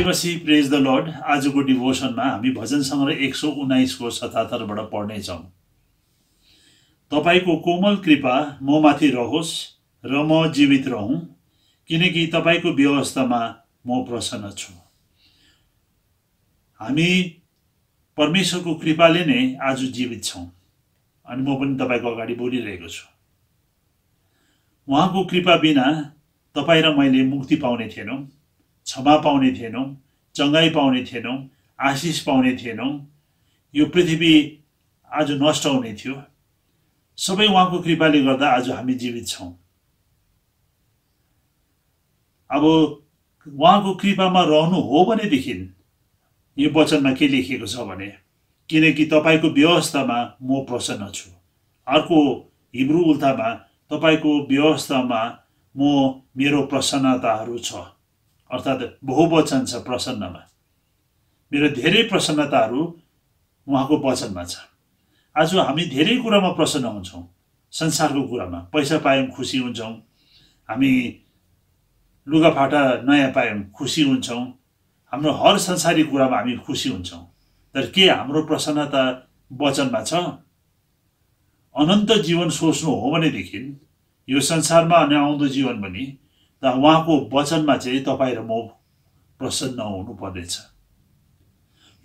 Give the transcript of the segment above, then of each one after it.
त्यसपछि प्रेज the lord आजको डिभोसनमा हामी भजन सङ्ग्रह एक सौ उन्नाइसको सतातरबाट पढ्नेछौँ तपाईँको कोमल कृपा म माथि रहोस् र म जीवित रहँ किनकि तपाईँको व्यवस्थामा म प्रसन्न छु हामी परमेश्वरको कृपाले नै आज जीवित छौँ अनि म पनि तपाईँको अगाडि बोलिरहेको छु उहाँको कृपा बिना तपाईँ र मैले मुक्ति पाउने थिएनौँ क्षमा पाउने थिएनौँ चङ्गाई पाउने थिएनौँ आशिष पाउने थिएनौँ यो पृथ्वी आज नष्ट हुने थियो सबै उहाँको कृपाले गर्दा आज हामी जीवित छौँ अब उहाँको कृपामा रहनु हो भनेदेखि यो वचनमा के लेखिएको छ भने किनकि तपाईँको व्यवस्थामा म प्रसन्न छु अर्को हिब्रू उल्थामा तपाईँको व्यवस्थामा म मेरो प्रसन्नताहरू छ अर्थात् बहुवचन छ प्रसन्नमा मेरो धेरै प्रसन्नताहरू उहाँको वचनमा छ आज हामी धेरै कुरामा प्रसन्न हुन्छौँ संसारको कुरामा पैसा पायौँ खुसी हुन्छौँ हामी लुगाफाटा नयाँ पायौँ खुसी हुन्छौँ हाम्रो हर संसारी कुरामा हामी खुसी हुन्छौँ तर के हाम्रो प्रसन्नता वचनमा छ अनन्त जीवन सोच्नु हो भनेदेखि यो संसारमा अनि आउँदो जीवन पनि र उहाँको वचनमा चाहिँ तपाईँ र म प्रसन्न हुनुपर्नेछ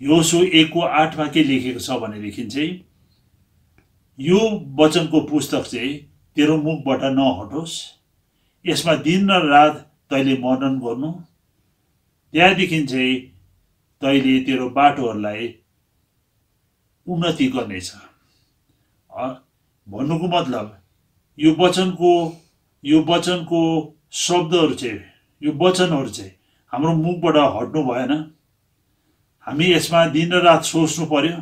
यो सो एकको आठमा के लेखेको छ भनेदेखि चाहिँ यो वचनको पुस्तक चाहिँ तेरो मुखबाट नहटोस् यसमा दिन र रात तैँले मनन गर्नु त्यहाँदेखि चाहिँ तैँले तेरो बाटोहरूलाई उन्नति गर्नेछ भन्नुको मतलब यो वचनको यो वचनको शब्दहरू चाहिँ यो वचनहरू चाहिँ हाम्रो मुखबाट हट्नु भएन हामी यसमा दिन र रात सोच्नु पर्यो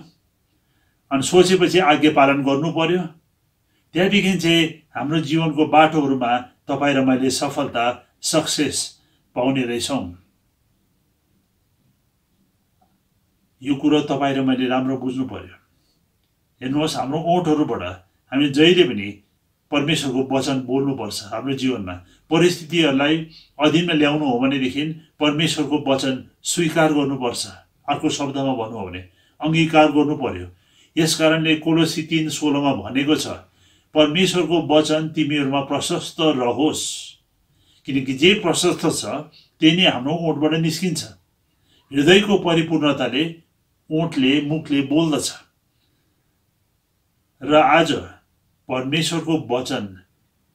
अनि सोचेपछि आज्ञा पालन गर्नु पर्यो त्यहाँदेखि चाहिँ हाम्रो जीवनको बाटोहरूमा तपाईँ र मैले सफलता सक्सेस पाउने रहेछौँ यो कुरो तपाईँ र मैले राम्रो बुझ्नु पर्यो हेर्नुहोस् हाम्रो ओठहरूबाट हामी जहिले पनि परमेश्वरको वचन बोल्नुपर्छ हाम्रो जीवनमा परिस्थितिहरूलाई अधीनमा ल्याउनु हो भनेदेखि परमेश्वरको वचन स्वीकार गर्नुपर्छ अर्को शब्दमा भन्नु हो भने अङ्गीकार गर्नु पर्यो यस कारणले कोलोसी तिन सोह्रमा भनेको छ परमेश्वरको वचन तिमीहरूमा प्रशस्त रहोस् किनकि जे प्रशस्त छ त्यही नै हाम्रो ओठबाट निस्किन्छ हृदयको परिपूर्णताले ओठले मुखले बोल्दछ र आज परमेश्वरको वचन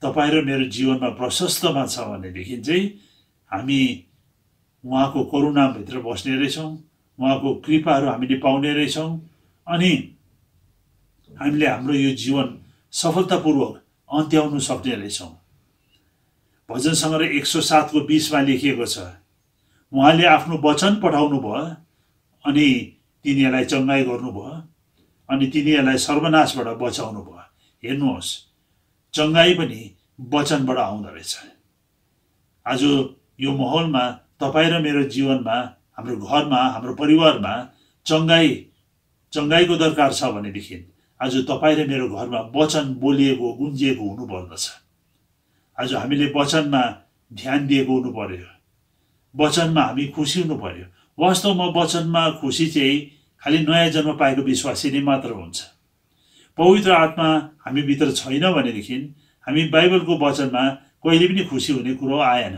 तपाईँ र मेरो जीवनमा प्रशस्तमा छ भनेदेखि चाहिँ हामी उहाँको करुणाभित्र बस्ने रहेछौँ उहाँको कृपाहरू हामीले पाउने रहेछौँ अनि हामीले हाम्रो यो जीवन सफलतापूर्वक अन्त्याउनु सक्ने रहेछौँ भजनसँग सङ्ग्रह एक सौ सातको बिसमा लेखिएको छ उहाँले आफ्नो वचन पठाउनु भयो अनि तिनीहरूलाई चङ्गाई गर्नुभयो अनि तिनीहरूलाई सर्वनाशबाट बचाउनु भयो हेर्नुहोस् चङ्गाई पनि वचनबाट आउँदो रहेछ आज यो माहौलमा तपाईँ र मेरो जीवनमा हाम्रो घरमा हाम्रो परिवारमा चङ्गाई चङ्गाईको दरकार छ भनेदेखि आज तपाईँ र मेरो घरमा वचन बोलिएको गुन्जिएको हुनुपर्दछ आज हामीले वचनमा ध्यान दिएको हुनु पर्यो वचनमा हामी खुसी हुनु पर्यो वास्तवमा वचनमा खुसी चाहिँ खालि नयाँ जन्म पाएको विश्वासी नै मात्र हुन्छ पवित्र आत्मा हामी हामीभित्र छैन भनेदेखि हामी बाइबलको वचनमा कहिले पनि खुसी हुने कुरो आएन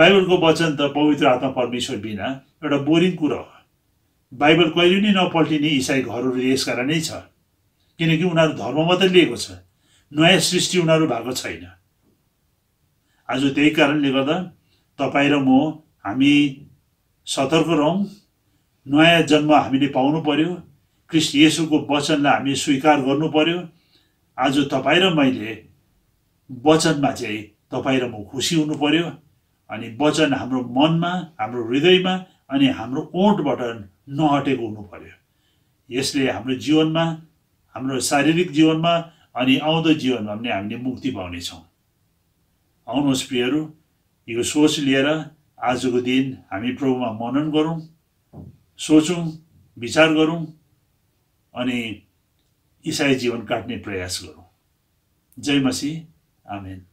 बाइबलको वचन त पवित्र आत्मा परमेश्वर बिना एउटा बोरिङ कुरो हो बाइबल कहिले पनि नपल्टिने इसाई घरहरू यस कारणै छ किनकि उनीहरू धर्म मात्रै लिएको छ नयाँ सृष्टि उनीहरू भएको छैन आज त्यही कारणले गर्दा तपाईँ र म हामी सतर्क रहौँ नयाँ जन्म हामीले पाउनु पर्यो क्रिस्ट येसुको वचनलाई हामी स्वीकार गर्नु पर्यो आज तपाईँ र मैले वचनमा चाहिँ तपाईँ र म खुसी हुनु पर्यो अनि वचन हाम्रो मनमा हाम्रो हृदयमा अनि हाम्रो ओठबाट नहटेको हुनु पर्यो यसले हाम्रो जीवनमा हाम्रो शारीरिक जीवनमा अनि आउँदो जीवनमा पनि हामीले मुक्ति पाउनेछौँ आउनुहोस् प्रियहरू यो सोच लिएर आजको दिन हामी प्रभुमा मनन गरौँ सोचौँ विचार गरौँ अनि इसाई जीवन काट्ने प्रयास गरौँ जय मसी आमेन